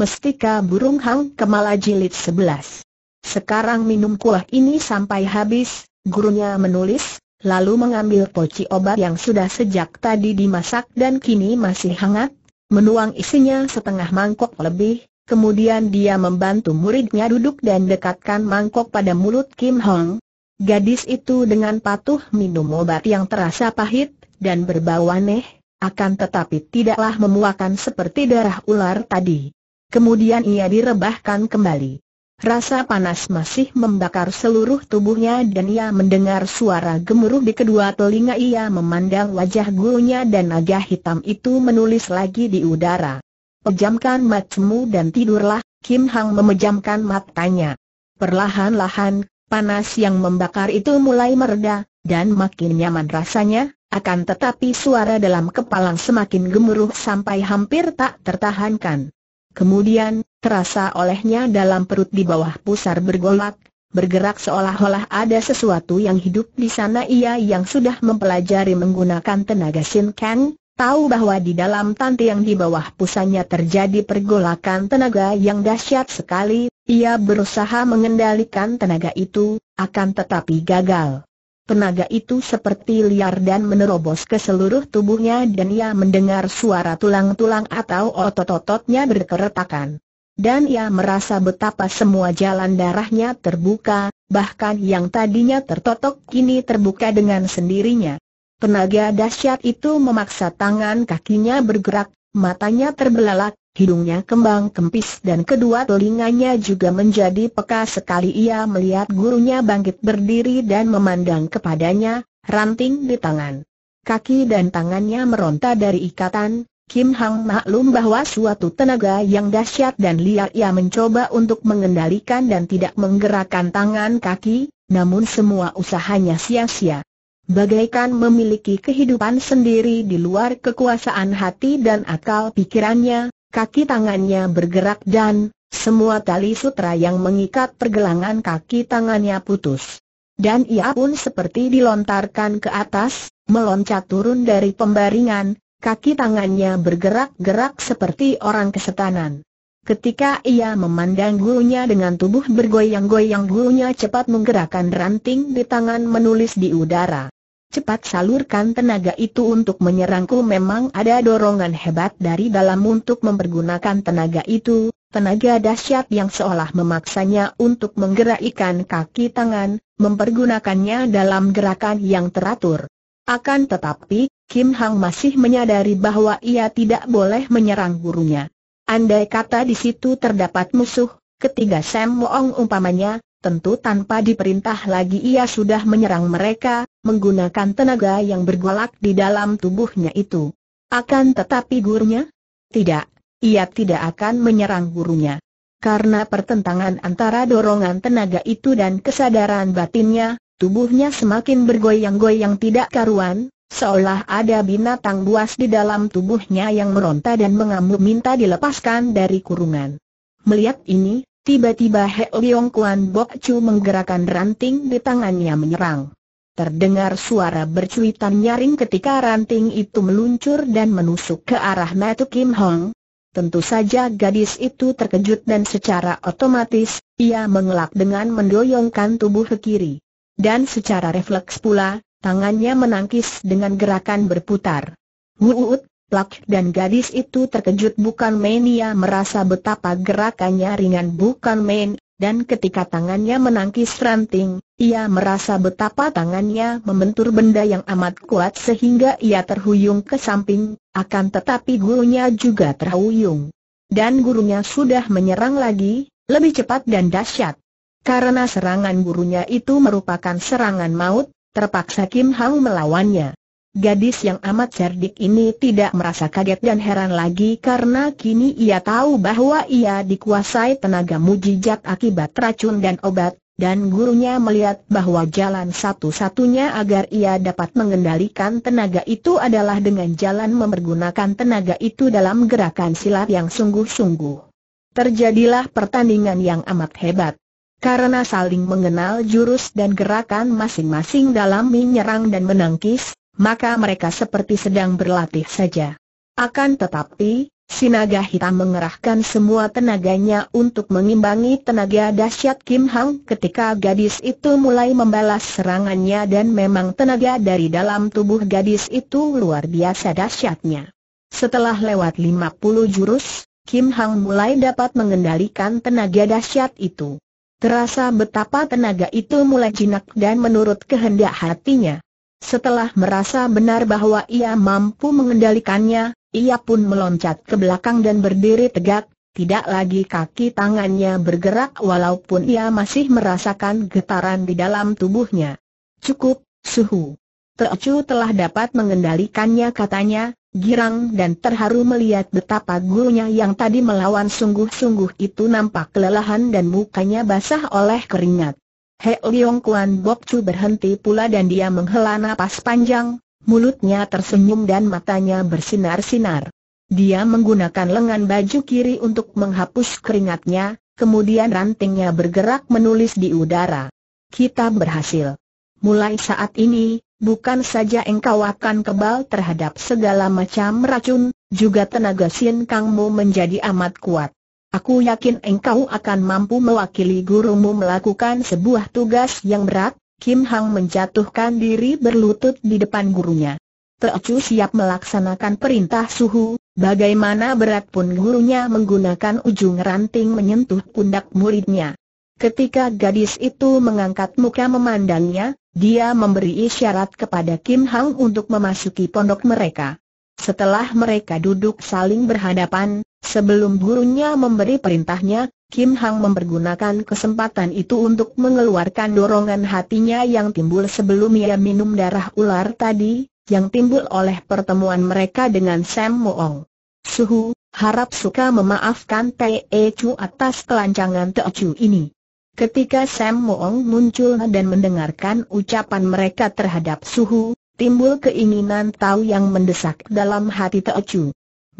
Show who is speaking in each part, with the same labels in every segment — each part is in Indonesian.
Speaker 1: Mestika Burung Hang Kemala Jilid 11. Sekarang minum kuah ini sampai habis, gurunya menulis, lalu mengambil poci obat yang sudah sejak tadi dimasak dan kini masih hangat, menuang isinya setengah mangkok lebih, kemudian dia membantu muridnya duduk dan dekatkan mangkok pada mulut Kim Hong. Gadis itu dengan patuh minum obat yang terasa pahit, dan berbau aneh, akan tetapi tidaklah memuakan seperti darah ular tadi kemudian ia direbahkan kembali. Rasa panas masih membakar seluruh tubuhnya dan ia mendengar suara gemuruh di kedua telinga ia memandang wajah gurunya dan naga hitam itu menulis lagi di udara. Pejamkan matamu dan tidurlah, Kim Hang memejamkan matanya. Perlahan-lahan, panas yang membakar itu mulai mereda, dan makin nyaman rasanya, akan tetapi suara dalam kepala semakin gemuruh sampai hampir tak tertahankan. Kemudian, terasa olehnya dalam perut di bawah pusar bergolak, bergerak seolah-olah ada sesuatu yang hidup di sana ia yang sudah mempelajari menggunakan tenaga Shin Kang, tahu bahwa di dalam tante yang di bawah pusarnya terjadi pergolakan tenaga yang dahsyat sekali, ia berusaha mengendalikan tenaga itu, akan tetapi gagal. Tenaga itu seperti liar dan menerobos ke seluruh tubuhnya dan ia mendengar suara tulang-tulang atau otot-ototnya berkeretakan. Dan ia merasa betapa semua jalan darahnya terbuka, bahkan yang tadinya tertotok kini terbuka dengan sendirinya. Tenaga dahsyat itu memaksa tangan kakinya bergerak, matanya terbelalak, hidungnya kembang kempis dan kedua telinganya juga menjadi peka sekali ia melihat gurunya bangkit berdiri dan memandang kepadanya, ranting di tangan. Kaki dan tangannya meronta dari ikatan, Kim Hang maklum bahwa suatu tenaga yang dahsyat dan liar ia mencoba untuk mengendalikan dan tidak menggerakkan tangan kaki, namun semua usahanya sia-sia. Bagaikan memiliki kehidupan sendiri di luar kekuasaan hati dan akal pikirannya, kaki tangannya bergerak dan, semua tali sutra yang mengikat pergelangan kaki tangannya putus. Dan ia pun seperti dilontarkan ke atas, meloncat turun dari pembaringan, kaki tangannya bergerak-gerak seperti orang kesetanan. Ketika ia memandang gurunya dengan tubuh bergoyang-goyang gurunya cepat menggerakkan ranting di tangan menulis di udara. Cepat salurkan tenaga itu untuk menyerangku memang ada dorongan hebat dari dalam untuk mempergunakan tenaga itu, tenaga dahsyat yang seolah memaksanya untuk menggerakkan kaki tangan, mempergunakannya dalam gerakan yang teratur. Akan tetapi, Kim Hang masih menyadari bahwa ia tidak boleh menyerang gurunya. Andai kata di situ terdapat musuh, ketiga Sam Wong umpamanya, Tentu tanpa diperintah lagi ia sudah menyerang mereka, menggunakan tenaga yang bergolak di dalam tubuhnya itu. Akan tetapi gurunya? Tidak, ia tidak akan menyerang gurunya. Karena pertentangan antara dorongan tenaga itu dan kesadaran batinnya, tubuhnya semakin bergoyang-goyang tidak karuan, seolah ada binatang buas di dalam tubuhnya yang meronta dan mengamuk minta dilepaskan dari kurungan. Melihat ini, Tiba-tiba He Leong Kuan Bok Chu menggerakkan ranting di tangannya menyerang. Terdengar suara bercuitan nyaring ketika ranting itu meluncur dan menusuk ke arah Matu Kim Hong. Tentu saja gadis itu terkejut dan secara otomatis, ia mengelak dengan mendoyongkan tubuh ke kiri. Dan secara refleks pula, tangannya menangkis dengan gerakan berputar. Wuut, Plak dan gadis itu terkejut bukan main ia merasa betapa gerakannya ringan bukan main, dan ketika tangannya menangkis ranting, ia merasa betapa tangannya membentur benda yang amat kuat sehingga ia terhuyung ke samping, akan tetapi gurunya juga terhuyung. Dan gurunya sudah menyerang lagi, lebih cepat dan dahsyat. Karena serangan gurunya itu merupakan serangan maut, terpaksa Kim Hang melawannya. Gadis yang amat cerdik ini tidak merasa kaget dan heran lagi karena kini ia tahu bahwa ia dikuasai tenaga mujizat akibat racun dan obat, dan gurunya melihat bahwa jalan satu-satunya agar ia dapat mengendalikan tenaga itu adalah dengan jalan mempergunakan tenaga itu dalam gerakan silat yang sungguh-sungguh. Terjadilah pertandingan yang amat hebat karena saling mengenal jurus dan gerakan masing-masing dalam menyerang dan menangkis, maka mereka seperti sedang berlatih saja. Akan tetapi, si naga hitam mengerahkan semua tenaganya untuk mengimbangi tenaga dahsyat Kim Hang ketika gadis itu mulai membalas serangannya dan memang tenaga dari dalam tubuh gadis itu luar biasa dahsyatnya. Setelah lewat 50 jurus, Kim Hang mulai dapat mengendalikan tenaga dahsyat itu. Terasa betapa tenaga itu mulai jinak dan menurut kehendak hatinya. Setelah merasa benar bahwa ia mampu mengendalikannya, ia pun meloncat ke belakang dan berdiri tegak, tidak lagi kaki tangannya bergerak walaupun ia masih merasakan getaran di dalam tubuhnya. Cukup, suhu. Teocu telah dapat mengendalikannya katanya, girang dan terharu melihat betapa gurunya yang tadi melawan sungguh-sungguh itu nampak kelelahan dan mukanya basah oleh keringat. He Liong Kuan Bok Chu berhenti pula dan dia menghela napas panjang, mulutnya tersenyum dan matanya bersinar-sinar. Dia menggunakan lengan baju kiri untuk menghapus keringatnya, kemudian rantingnya bergerak menulis di udara. Kita berhasil. Mulai saat ini, bukan saja engkau akan kebal terhadap segala macam racun, juga tenaga Sin Mo menjadi amat kuat. Aku yakin engkau akan mampu mewakili gurumu melakukan sebuah tugas yang berat. Kim Hang menjatuhkan diri berlutut di depan gurunya. Teocu siap melaksanakan perintah suhu, bagaimana berat pun gurunya menggunakan ujung ranting menyentuh pundak muridnya. Ketika gadis itu mengangkat muka memandangnya, dia memberi isyarat kepada Kim Hang untuk memasuki pondok mereka. Setelah mereka duduk saling berhadapan, Sebelum gurunya memberi perintahnya, Kim Hang mempergunakan kesempatan itu untuk mengeluarkan dorongan hatinya yang timbul sebelum ia minum darah ular tadi, yang timbul oleh pertemuan mereka dengan Sam Moong. Suhu, harap suka memaafkan Tei e Chu atas kelancangan Te Chu ini. Ketika Sam Moong muncul dan mendengarkan ucapan mereka terhadap Suhu, timbul keinginan tahu yang mendesak dalam hati Te Chu.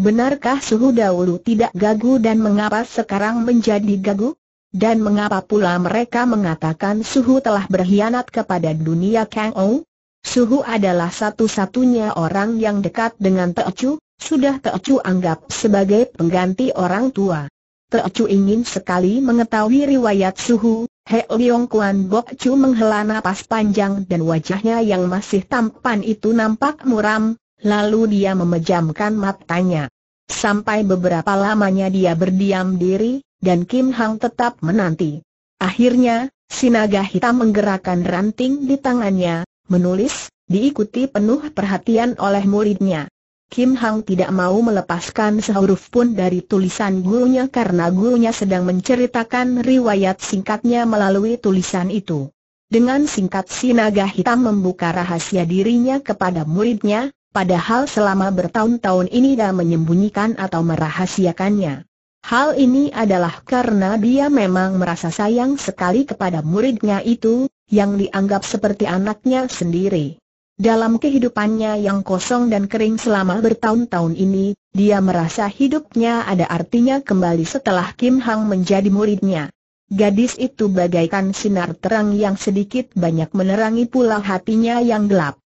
Speaker 1: Benarkah suhu dahulu tidak gagu dan mengapa sekarang menjadi gagu? Dan mengapa pula mereka mengatakan suhu telah berkhianat kepada dunia Kang Ou? Suhu adalah satu-satunya orang yang dekat dengan Teocu, sudah Teocu anggap sebagai pengganti orang tua. Teocu ingin sekali mengetahui riwayat Suhu, He Leong Kuan Bok Chu menghela napas panjang dan wajahnya yang masih tampan itu nampak muram, lalu dia memejamkan matanya. Sampai beberapa lamanya dia berdiam diri, dan Kim Hang tetap menanti. Akhirnya, Sinaga hitam menggerakkan ranting di tangannya, menulis, diikuti penuh perhatian oleh muridnya. Kim Hang tidak mau melepaskan sehuruf pun dari tulisan gurunya karena gurunya sedang menceritakan riwayat singkatnya melalui tulisan itu. Dengan singkat Sinaga hitam membuka rahasia dirinya kepada muridnya, Padahal selama bertahun-tahun ini dia menyembunyikan atau merahasiakannya. Hal ini adalah karena dia memang merasa sayang sekali kepada muridnya itu, yang dianggap seperti anaknya sendiri. Dalam kehidupannya yang kosong dan kering selama bertahun-tahun ini, dia merasa hidupnya ada artinya kembali setelah Kim Hang menjadi muridnya. Gadis itu bagaikan sinar terang yang sedikit banyak menerangi pula hatinya yang gelap.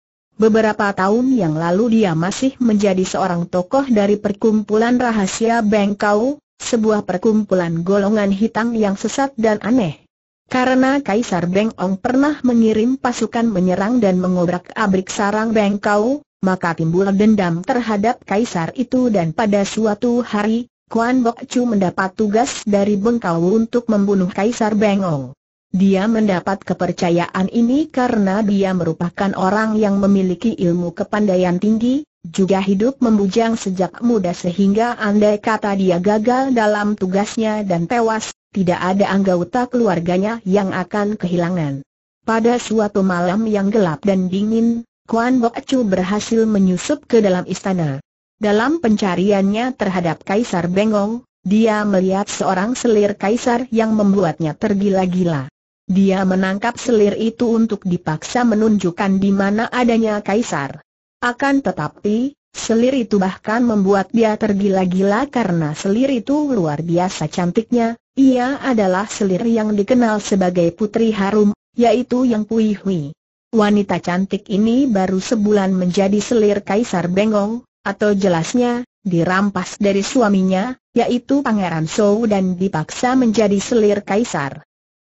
Speaker 1: Beberapa tahun yang lalu dia masih menjadi seorang tokoh dari perkumpulan rahasia Bengkau, sebuah perkumpulan golongan hitam yang sesat dan aneh. Karena Kaisar Bengong pernah mengirim pasukan menyerang dan mengobrak-abrik sarang Bengkau, maka timbul dendam terhadap Kaisar itu dan pada suatu hari, Kuan Bok Chu mendapat tugas dari Bengkau untuk membunuh Kaisar Bengong. Dia mendapat kepercayaan ini karena dia merupakan orang yang memiliki ilmu kepandaian tinggi, juga hidup membujang sejak muda sehingga andai kata dia gagal dalam tugasnya dan tewas, tidak ada anggota keluarganya yang akan kehilangan. Pada suatu malam yang gelap dan dingin, Kuan Bok Chu berhasil menyusup ke dalam istana. Dalam pencariannya terhadap Kaisar Bengong, dia melihat seorang selir kaisar yang membuatnya tergila-gila. Dia menangkap selir itu untuk dipaksa menunjukkan di mana adanya kaisar. Akan tetapi, selir itu bahkan membuat dia tergila-gila karena selir itu luar biasa cantiknya. Ia adalah selir yang dikenal sebagai putri harum, yaitu Yang Pui Hui. Wanita cantik ini baru sebulan menjadi selir kaisar Bengong, atau jelasnya, dirampas dari suaminya, yaitu Pangeran Shou, dan dipaksa menjadi selir kaisar.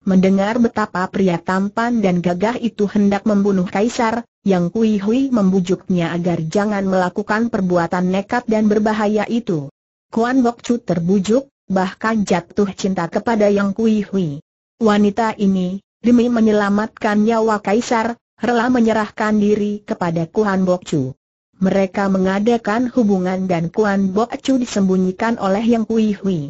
Speaker 1: Mendengar betapa pria tampan dan gagah itu hendak membunuh Kaisar, yang Kui Hui membujuknya agar jangan melakukan perbuatan nekat dan berbahaya itu. Kuan Bok Chu terbujuk, bahkan jatuh cinta kepada Yang Kui Hui. Wanita ini, demi menyelamatkan nyawa Kaisar, rela menyerahkan diri kepada Kuan Bok Chu. Mereka mengadakan hubungan dan Kuan Bok Chu disembunyikan oleh Yang Kui Hui.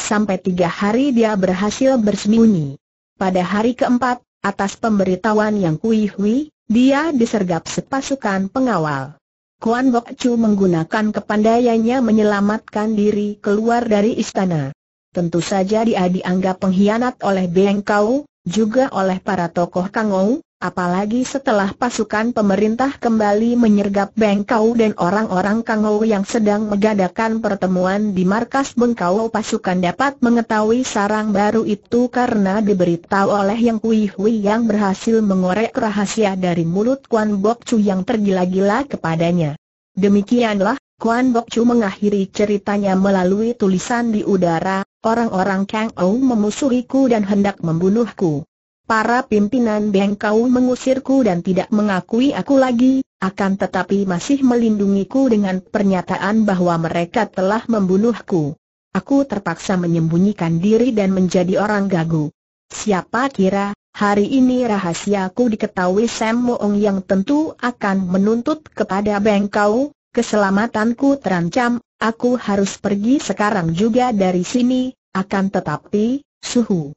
Speaker 1: Sampai tiga hari dia berhasil bersembunyi. Pada hari keempat, atas pemberitahuan yang Kui Hui, dia disergap sepasukan pengawal. Kuan Bok Chu menggunakan kepandaiannya menyelamatkan diri keluar dari istana. Tentu saja dia dianggap pengkhianat oleh Beng Kau, juga oleh para tokoh Kang Kangou, Apalagi setelah pasukan pemerintah kembali menyergap Bengkau dan orang-orang Kangou yang sedang mengadakan pertemuan di markas Bengkau pasukan dapat mengetahui sarang baru itu karena diberitahu oleh Yang Kui Hui yang berhasil mengorek rahasia dari mulut Kuan Bok Chu yang tergila-gila kepadanya. Demikianlah, Kuan Bok Chu mengakhiri ceritanya melalui tulisan di udara, orang-orang Kangou memusuhiku dan hendak membunuhku. Para pimpinan Bengkau mengusirku dan tidak mengakui aku lagi, akan tetapi masih melindungiku dengan pernyataan bahwa mereka telah membunuhku. Aku terpaksa menyembunyikan diri dan menjadi orang gagu. Siapa kira, hari ini rahasiaku diketahui Sam Moong yang tentu akan menuntut kepada Bengkau, keselamatanku terancam, aku harus pergi sekarang juga dari sini, akan tetapi, suhu.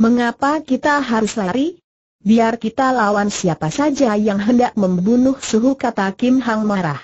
Speaker 1: Mengapa kita harus lari? Biar kita lawan siapa saja yang hendak membunuh suhu kata Kim Hang marah.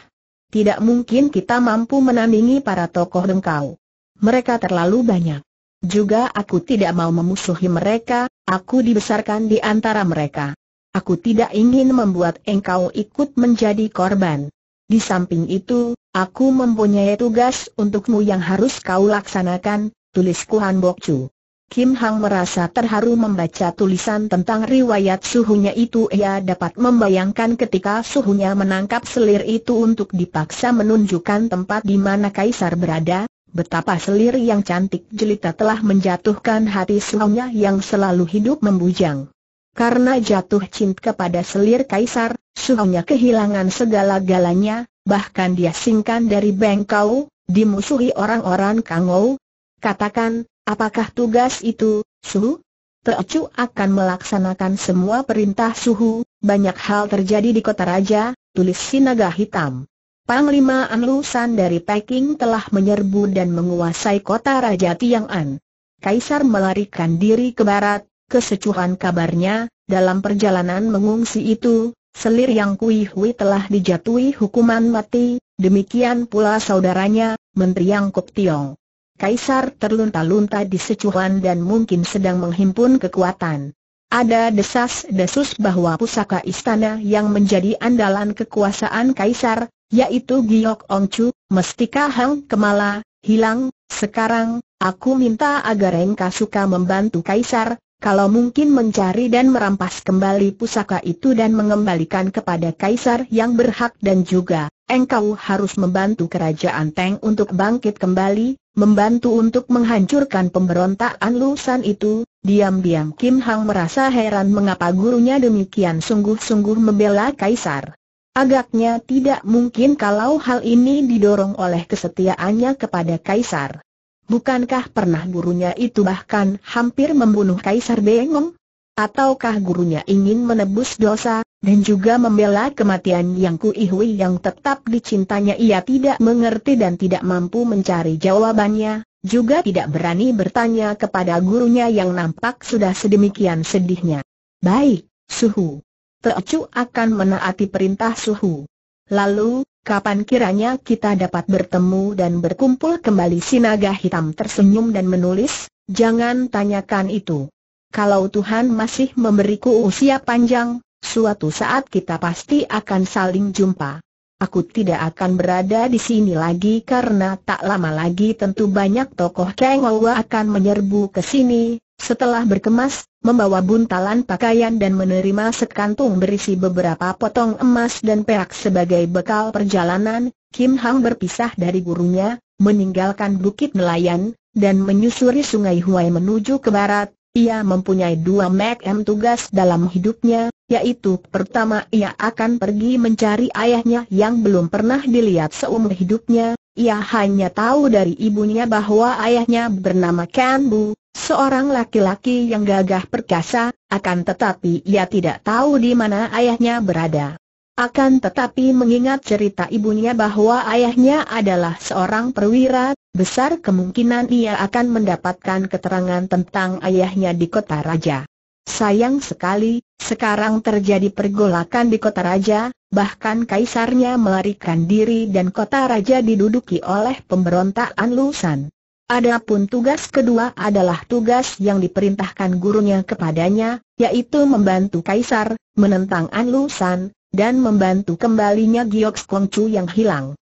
Speaker 1: Tidak mungkin kita mampu menandingi para tokoh dengkau. Mereka terlalu banyak. Juga aku tidak mau memusuhi mereka, aku dibesarkan di antara mereka. Aku tidak ingin membuat engkau ikut menjadi korban. Di samping itu, aku mempunyai tugas untukmu yang harus kau laksanakan, tulis Kuhan Bokcu. Kim Hang merasa terharu membaca tulisan tentang riwayat suhunya itu ia dapat membayangkan ketika suhunya menangkap selir itu untuk dipaksa menunjukkan tempat di mana kaisar berada, betapa selir yang cantik jelita telah menjatuhkan hati suhunya yang selalu hidup membujang. Karena jatuh cinta kepada selir kaisar, suhunya kehilangan segala-galanya, bahkan dia singkan dari Bengkau, dimusuhi orang-orang Kangou. Katakan, Apakah tugas itu, Suhu? Teocu akan melaksanakan semua perintah Suhu, banyak hal terjadi di kota raja, tulis Sinaga Hitam. Panglima Anlusan dari Peking telah menyerbu dan menguasai kota Raja Tiang'an. Kaisar melarikan diri ke barat, kesecuhan kabarnya, dalam perjalanan mengungsi itu, selir yang Kuihui telah dijatuhi hukuman mati, demikian pula saudaranya, Menteri Yang Kup Tiong. Kaisar terlunta-lunta di secuhan dan mungkin sedang menghimpun kekuatan. Ada desas-desus bahwa pusaka istana yang menjadi andalan kekuasaan kaisar, yaitu Giok Ongcu, mestika Hang Kemala, hilang. Sekarang, aku minta agar Engka suka membantu kaisar, kalau mungkin mencari dan merampas kembali pusaka itu dan mengembalikan kepada kaisar yang berhak dan juga, engkau harus membantu kerajaan Teng untuk bangkit kembali, membantu untuk menghancurkan pemberontakan Lusan itu, diam-diam Kim Hang merasa heran mengapa gurunya demikian sungguh-sungguh membela Kaisar. Agaknya tidak mungkin kalau hal ini didorong oleh kesetiaannya kepada Kaisar. Bukankah pernah gurunya itu bahkan hampir membunuh Kaisar Bengong? Ataukah gurunya ingin menebus dosa, dan juga membela kematian Yang Kuihui yang tetap dicintanya ia tidak mengerti dan tidak mampu mencari jawabannya, juga tidak berani bertanya kepada gurunya yang nampak sudah sedemikian sedihnya. Baik, Suhu. Teocu akan menaati perintah Suhu. Lalu, kapan kiranya kita dapat bertemu dan berkumpul kembali Sinaga hitam tersenyum dan menulis, jangan tanyakan itu. Kalau Tuhan masih memberiku usia panjang, Suatu saat kita pasti akan saling jumpa. Aku tidak akan berada di sini lagi karena tak lama lagi tentu banyak tokoh Kengowa akan menyerbu ke sini. Setelah berkemas, membawa buntalan pakaian dan menerima sekantung berisi beberapa potong emas dan perak sebagai bekal perjalanan, Kim Hang berpisah dari gurunya, meninggalkan bukit nelayan, dan menyusuri sungai Huai menuju ke barat, ia mempunyai dua macam tugas dalam hidupnya, yaitu pertama ia akan pergi mencari ayahnya yang belum pernah dilihat seumur hidupnya, ia hanya tahu dari ibunya bahwa ayahnya bernama Ken Bu, seorang laki-laki yang gagah perkasa, akan tetapi ia tidak tahu di mana ayahnya berada. Akan tetapi mengingat cerita ibunya bahwa ayahnya adalah seorang perwira, besar kemungkinan ia akan mendapatkan keterangan tentang ayahnya di kota raja. Sayang sekali, sekarang terjadi pergolakan di kota raja, bahkan kaisarnya melarikan diri dan kota raja diduduki oleh pemberontakan Lusan. Adapun tugas kedua adalah tugas yang diperintahkan gurunya kepadanya, yaitu membantu kaisar, menentang Anlusan, dan membantu kembalinya Giok Kongcu yang hilang.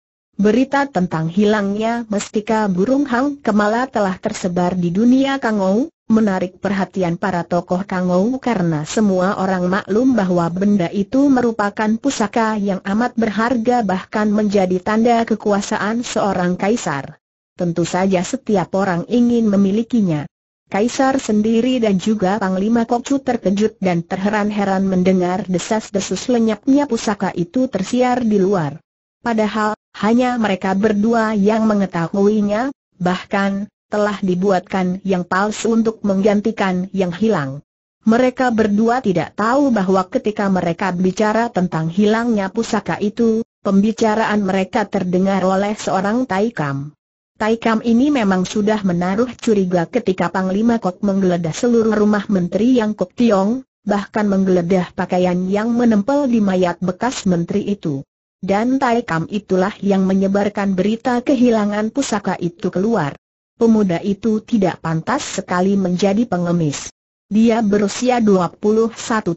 Speaker 1: Berita tentang hilangnya mestika burung hang kemala telah tersebar di dunia Kangou, menarik perhatian para tokoh Kangou karena semua orang maklum bahwa benda itu merupakan pusaka yang amat berharga bahkan menjadi tanda kekuasaan seorang kaisar. Tentu saja setiap orang ingin memilikinya. Kaisar sendiri dan juga Panglima Kokcu terkejut dan terheran-heran mendengar desas-desus lenyapnya pusaka itu tersiar di luar. Padahal, hanya mereka berdua yang mengetahuinya, bahkan, telah dibuatkan yang palsu untuk menggantikan yang hilang. Mereka berdua tidak tahu bahwa ketika mereka bicara tentang hilangnya pusaka itu, pembicaraan mereka terdengar oleh seorang Taikam. Taikam ini memang sudah menaruh curiga ketika Panglima Kok menggeledah seluruh rumah Menteri Yang Kok Tiong, bahkan menggeledah pakaian yang menempel di mayat bekas Menteri itu. Dan Tai Kam itulah yang menyebarkan berita kehilangan pusaka itu keluar. Pemuda itu tidak pantas sekali menjadi pengemis. Dia berusia 21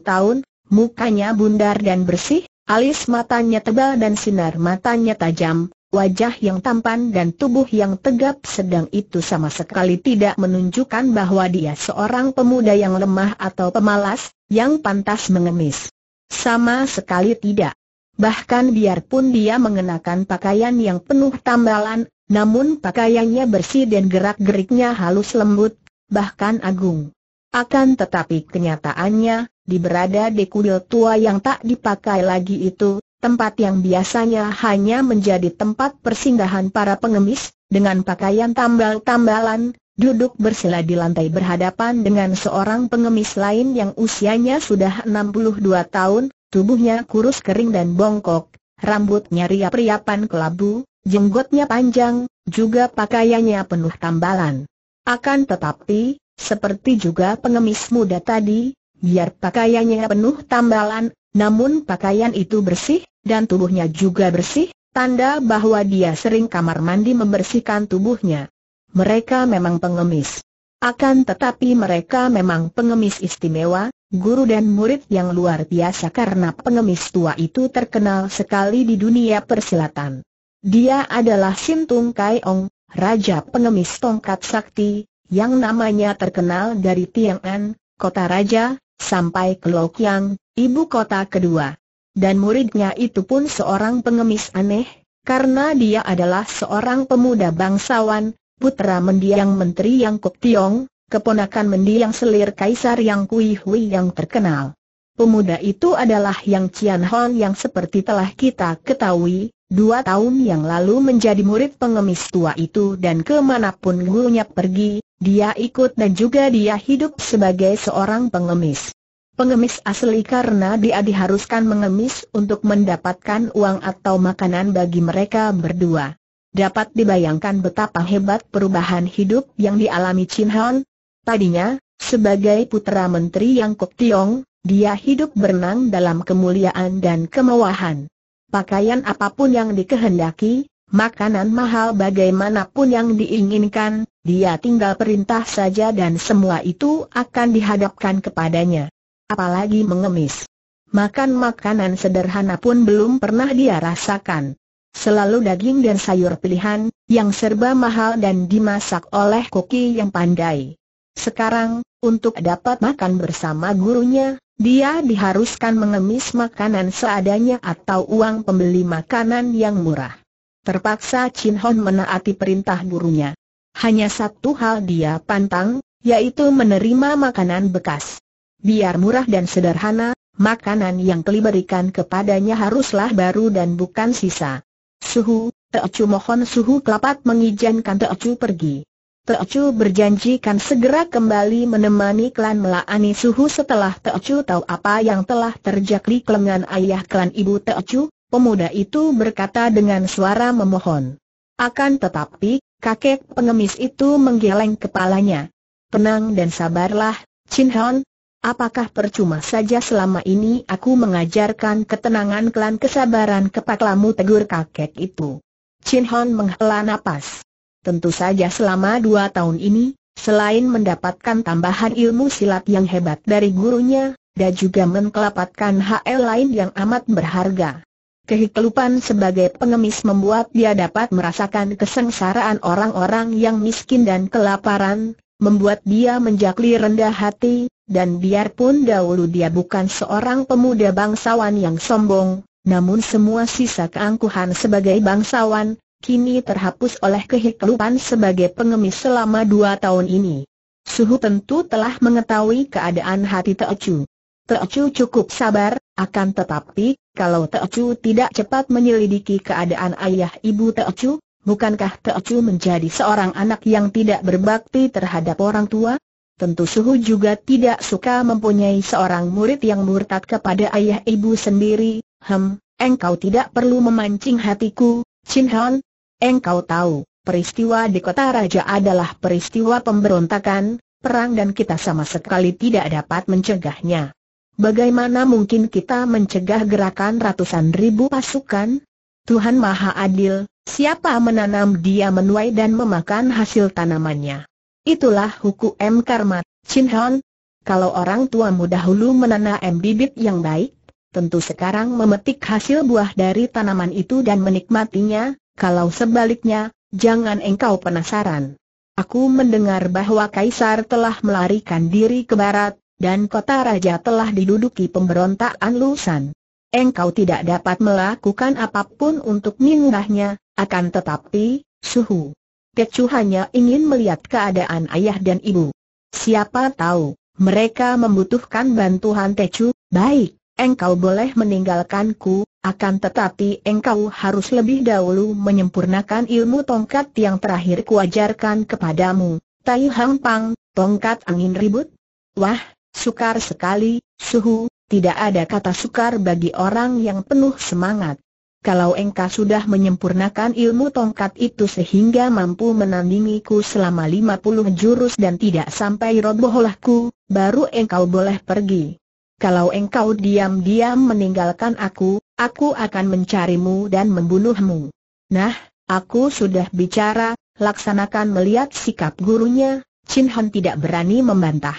Speaker 1: tahun, mukanya bundar dan bersih, alis matanya tebal dan sinar matanya tajam, Wajah yang tampan dan tubuh yang tegap sedang itu sama sekali tidak menunjukkan bahwa dia seorang pemuda yang lemah atau pemalas, yang pantas mengemis. Sama sekali tidak. Bahkan biarpun dia mengenakan pakaian yang penuh tambalan, namun pakaiannya bersih dan gerak-geriknya halus lembut, bahkan agung. Akan tetapi kenyataannya, di berada di kuil tua yang tak dipakai lagi itu, tempat yang biasanya hanya menjadi tempat persinggahan para pengemis, dengan pakaian tambal-tambalan, duduk bersila di lantai berhadapan dengan seorang pengemis lain yang usianya sudah 62 tahun, Tubuhnya kurus kering dan bongkok, rambutnya riap-riapan kelabu, jenggotnya panjang, juga pakaiannya penuh tambalan. Akan tetapi, seperti juga pengemis muda tadi, biar pakaiannya penuh tambalan, namun pakaian itu bersih, dan tubuhnya juga bersih, tanda bahwa dia sering kamar mandi membersihkan tubuhnya. Mereka memang pengemis. Akan tetapi mereka memang pengemis istimewa, Guru dan murid yang luar biasa karena pengemis tua itu terkenal sekali di dunia persilatan. Dia adalah Sintung Kai Ong, Raja Pengemis Tongkat Sakti, yang namanya terkenal dari Tiang'an, kota raja, sampai ke Lokyang, ibu kota kedua. Dan muridnya itu pun seorang pengemis aneh, karena dia adalah seorang pemuda bangsawan, putra mendiang Menteri Yang Kuk Tiong, keponakan mendiang selir kaisar yang Kui Hui yang terkenal. Pemuda itu adalah yang Cian Hong yang seperti telah kita ketahui, dua tahun yang lalu menjadi murid pengemis tua itu dan kemanapun gurunya pergi, dia ikut dan juga dia hidup sebagai seorang pengemis. Pengemis asli karena dia diharuskan mengemis untuk mendapatkan uang atau makanan bagi mereka berdua. Dapat dibayangkan betapa hebat perubahan hidup yang dialami Chin Hon, Tadinya, sebagai putra menteri yang Kok Tiong, dia hidup berenang dalam kemuliaan dan kemewahan. Pakaian apapun yang dikehendaki, makanan mahal bagaimanapun yang diinginkan, dia tinggal perintah saja dan semua itu akan dihadapkan kepadanya. Apalagi mengemis. Makan makanan sederhana pun belum pernah dia rasakan. Selalu daging dan sayur pilihan, yang serba mahal dan dimasak oleh koki yang pandai. Sekarang, untuk dapat makan bersama gurunya, dia diharuskan mengemis makanan seadanya atau uang pembeli makanan yang murah. Terpaksa Chin Hon menaati perintah gurunya. Hanya satu hal dia pantang, yaitu menerima makanan bekas. Biar murah dan sederhana, makanan yang keliberikan kepadanya haruslah baru dan bukan sisa. Suhu, Teocu mohon suhu kelapat mengizinkan Teocu pergi. Teochu berjanjikan segera kembali menemani klan Melaani Suhu setelah Teochu tahu apa yang telah terjadi kelengan ayah klan ibu Teochu, pemuda itu berkata dengan suara memohon. Akan tetapi, kakek pengemis itu menggeleng kepalanya. Tenang dan sabarlah, Chin Hon, Apakah percuma saja selama ini aku mengajarkan ketenangan klan kesabaran kepada kamu? tegur kakek itu? Chin Hon menghela napas. Tentu saja selama dua tahun ini, selain mendapatkan tambahan ilmu silat yang hebat dari gurunya, dan juga mengelapatkan hal lain yang amat berharga. Kehiklupan sebagai pengemis membuat dia dapat merasakan kesengsaraan orang-orang yang miskin dan kelaparan, membuat dia menjakli rendah hati, dan biarpun dahulu dia bukan seorang pemuda bangsawan yang sombong, namun semua sisa keangkuhan sebagai bangsawan, kini terhapus oleh kehiklupan sebagai pengemis selama dua tahun ini. Suhu tentu telah mengetahui keadaan hati Teocu. Teocu cukup sabar, akan tetapi, kalau Teocu tidak cepat menyelidiki keadaan ayah ibu Teocu, bukankah Teocu menjadi seorang anak yang tidak berbakti terhadap orang tua? Tentu Suhu juga tidak suka mempunyai seorang murid yang murtad kepada ayah ibu sendiri. Hem, engkau tidak perlu memancing hatiku, Chin Han, Engkau tahu, peristiwa di kota raja adalah peristiwa pemberontakan, perang dan kita sama sekali tidak dapat mencegahnya. Bagaimana mungkin kita mencegah gerakan ratusan ribu pasukan? Tuhan Maha Adil, siapa menanam dia menuai dan memakan hasil tanamannya. Itulah hukum M. Karma, Chin Hon. Kalau orang tua tuamu dahulu menanam bibit yang baik, tentu sekarang memetik hasil buah dari tanaman itu dan menikmatinya, kalau sebaliknya, jangan engkau penasaran. Aku mendengar bahwa Kaisar telah melarikan diri ke barat, dan kota raja telah diduduki pemberontak Anlusan. Engkau tidak dapat melakukan apapun untuk mengubahnya, akan tetapi, suhu. Kecu hanya ingin melihat keadaan ayah dan ibu. Siapa tahu, mereka membutuhkan bantuan Tecu, baik engkau boleh meninggalkanku, akan tetapi engkau harus lebih dahulu menyempurnakan ilmu tongkat yang terakhir kuajarkan kepadamu. Tai Hang Pang, tongkat angin ribut? Wah, sukar sekali, suhu, tidak ada kata sukar bagi orang yang penuh semangat. Kalau engkau sudah menyempurnakan ilmu tongkat itu sehingga mampu menandingiku selama 50 jurus dan tidak sampai robohlahku, baru engkau boleh pergi kalau engkau diam-diam meninggalkan aku, aku akan mencarimu dan membunuhmu. Nah, aku sudah bicara, laksanakan melihat sikap gurunya, Chin Han tidak berani membantah.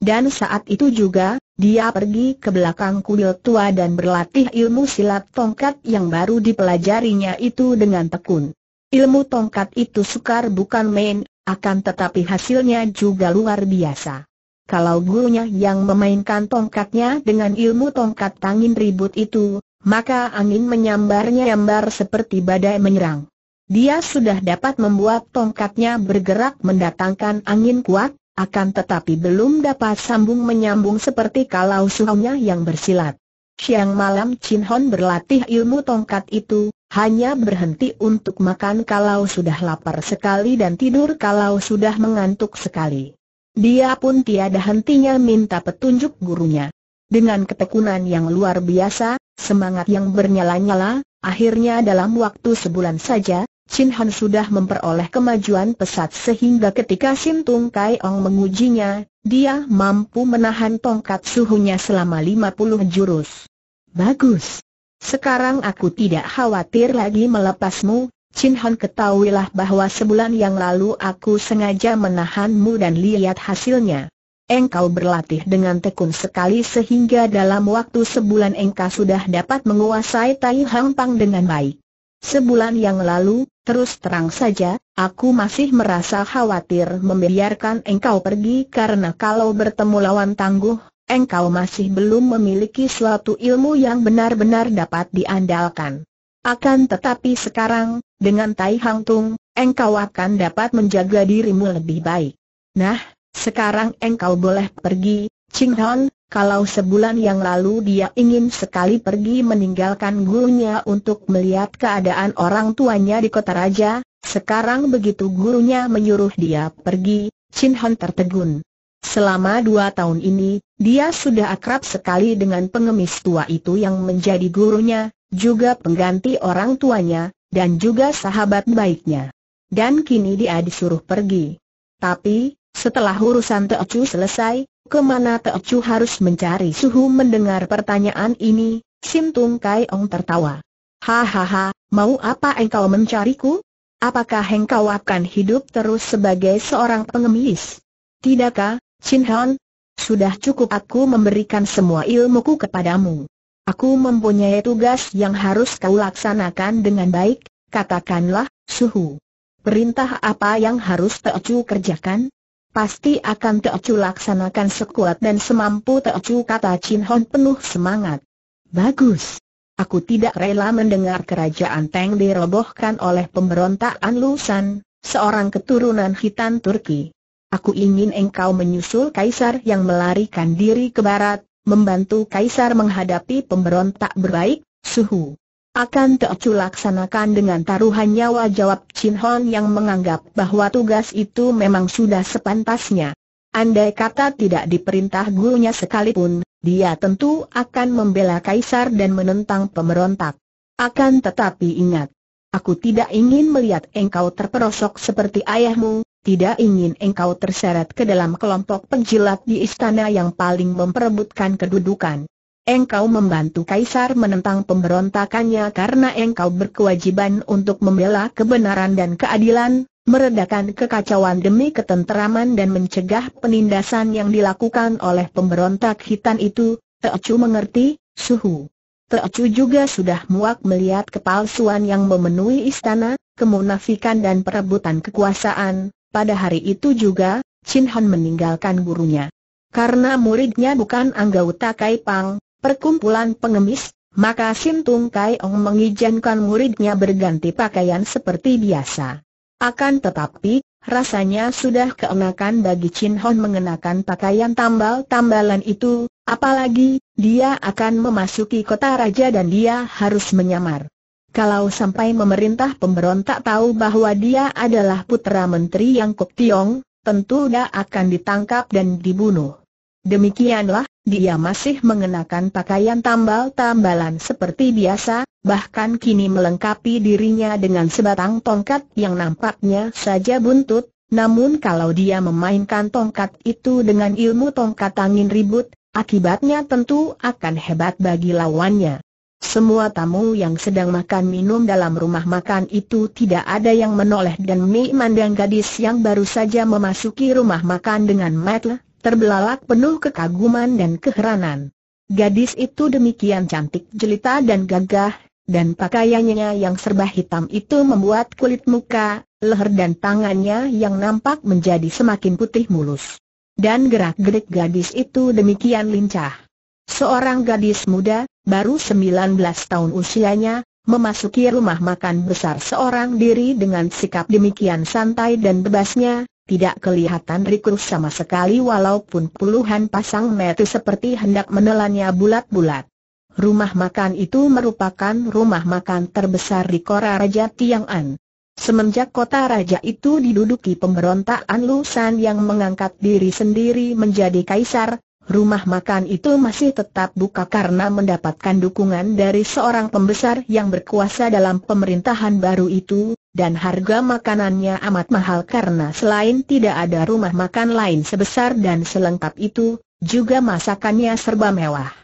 Speaker 1: Dan saat itu juga, dia pergi ke belakang kuil tua dan berlatih ilmu silat tongkat yang baru dipelajarinya itu dengan tekun. Ilmu tongkat itu sukar bukan main, akan tetapi hasilnya juga luar biasa kalau gurunya yang memainkan tongkatnya dengan ilmu tongkat angin ribut itu, maka angin yang nyambar seperti badai menyerang. Dia sudah dapat membuat tongkatnya bergerak mendatangkan angin kuat, akan tetapi belum dapat sambung menyambung seperti kalau suhunya yang bersilat. Siang malam Chin Hon berlatih ilmu tongkat itu, hanya berhenti untuk makan kalau sudah lapar sekali dan tidur kalau sudah mengantuk sekali. Dia pun tiada hentinya minta petunjuk gurunya. Dengan ketekunan yang luar biasa, semangat yang bernyala-nyala, akhirnya dalam waktu sebulan saja, Chin Han sudah memperoleh kemajuan pesat sehingga ketika Sin Tung Kai Ong mengujinya, dia mampu menahan tongkat suhunya selama 50 jurus. Bagus. Sekarang aku tidak khawatir lagi melepasmu, Chin Hon ketahuilah bahwa sebulan yang lalu aku sengaja menahanmu dan lihat hasilnya. Engkau berlatih dengan tekun sekali sehingga dalam waktu sebulan engkau sudah dapat menguasai Tai Hang Pang dengan baik. Sebulan yang lalu, terus terang saja, aku masih merasa khawatir membiarkan engkau pergi karena kalau bertemu lawan tangguh, engkau masih belum memiliki suatu ilmu yang benar-benar dapat diandalkan. Akan tetapi sekarang, dengan Tai Hang Tung, engkau akan dapat menjaga dirimu lebih baik. Nah, sekarang engkau boleh pergi, Ching Hon, kalau sebulan yang lalu dia ingin sekali pergi meninggalkan gurunya untuk melihat keadaan orang tuanya di kota raja, sekarang begitu gurunya menyuruh dia pergi, Chin Hon tertegun. Selama dua tahun ini, dia sudah akrab sekali dengan pengemis tua itu yang menjadi gurunya, juga pengganti orang tuanya, dan juga sahabat baiknya. Dan kini dia disuruh pergi. Tapi, setelah urusan Teocu selesai, kemana Teocu harus mencari suhu mendengar pertanyaan ini, Sim Tung Kai Ong tertawa. Hahaha, mau apa engkau mencariku? Apakah engkau akan hidup terus sebagai seorang pengemis? Tidakkah, Chin Hon? Sudah cukup aku memberikan semua ilmuku kepadamu. Aku mempunyai tugas yang harus kau laksanakan dengan baik, katakanlah, suhu. Perintah apa yang harus Teocu kerjakan? Pasti akan Teocu laksanakan sekuat dan semampu Teocu kata Chin Hon penuh semangat. Bagus. Aku tidak rela mendengar kerajaan Teng dirobohkan oleh pemberontak Lusan, seorang keturunan Hitan Turki. Aku ingin engkau menyusul kaisar yang melarikan diri ke barat, membantu Kaisar menghadapi pemberontak berbaik, suhu. Akan Teocu laksanakan dengan taruhan nyawa jawab Chin Hon yang menganggap bahwa tugas itu memang sudah sepantasnya. Andai kata tidak diperintah gurunya sekalipun, dia tentu akan membela Kaisar dan menentang pemberontak. Akan tetapi ingat, aku tidak ingin melihat engkau terperosok seperti ayahmu, tidak ingin engkau terseret ke dalam kelompok penjilat di istana yang paling memperebutkan kedudukan. Engkau membantu Kaisar menentang pemberontakannya karena engkau berkewajiban untuk membela kebenaran dan keadilan, meredakan kekacauan demi ketenteraman dan mencegah penindasan yang dilakukan oleh pemberontak hitam itu, Teocu mengerti, suhu. Teocu juga sudah muak melihat kepalsuan yang memenuhi istana, kemunafikan dan perebutan kekuasaan, pada hari itu juga, Chin Han meninggalkan gurunya. Karena muridnya bukan anggota Kai Pang, perkumpulan pengemis, maka Sin Tung Kai Ong mengizinkan muridnya berganti pakaian seperti biasa. Akan tetapi, rasanya sudah keenakan bagi Chin Hon mengenakan pakaian tambal-tambalan itu, apalagi, dia akan memasuki kota raja dan dia harus menyamar. Kalau sampai memerintah pemberontak tahu bahwa dia adalah putra menteri yang Kok Tiong, tentu dia akan ditangkap dan dibunuh. Demikianlah, dia masih mengenakan pakaian tambal-tambalan seperti biasa, bahkan kini melengkapi dirinya dengan sebatang tongkat yang nampaknya saja buntut, namun kalau dia memainkan tongkat itu dengan ilmu tongkat angin ribut, akibatnya tentu akan hebat bagi lawannya. Semua tamu yang sedang makan minum dalam rumah makan itu tidak ada yang menoleh dan Mi mandang gadis yang baru saja memasuki rumah makan dengan mata terbelalak penuh kekaguman dan keheranan. Gadis itu demikian cantik jelita dan gagah, dan pakaiannya yang serba hitam itu membuat kulit muka, leher dan tangannya yang nampak menjadi semakin putih mulus. Dan gerak-gerik gadis itu demikian lincah. Seorang gadis muda, baru 19 tahun usianya, memasuki rumah makan besar seorang diri dengan sikap demikian santai dan bebasnya, tidak kelihatan rikus sama sekali walaupun puluhan pasang mata seperti hendak menelannya bulat-bulat. Rumah makan itu merupakan rumah makan terbesar di Kora Raja Tiang'an. Semenjak kota raja itu diduduki pemberontak An Lusan yang mengangkat diri sendiri menjadi kaisar, Rumah makan itu masih tetap buka karena mendapatkan dukungan dari seorang pembesar yang berkuasa dalam pemerintahan baru itu, dan harga makanannya amat mahal karena selain tidak ada rumah makan lain sebesar dan selengkap itu, juga masakannya serba mewah.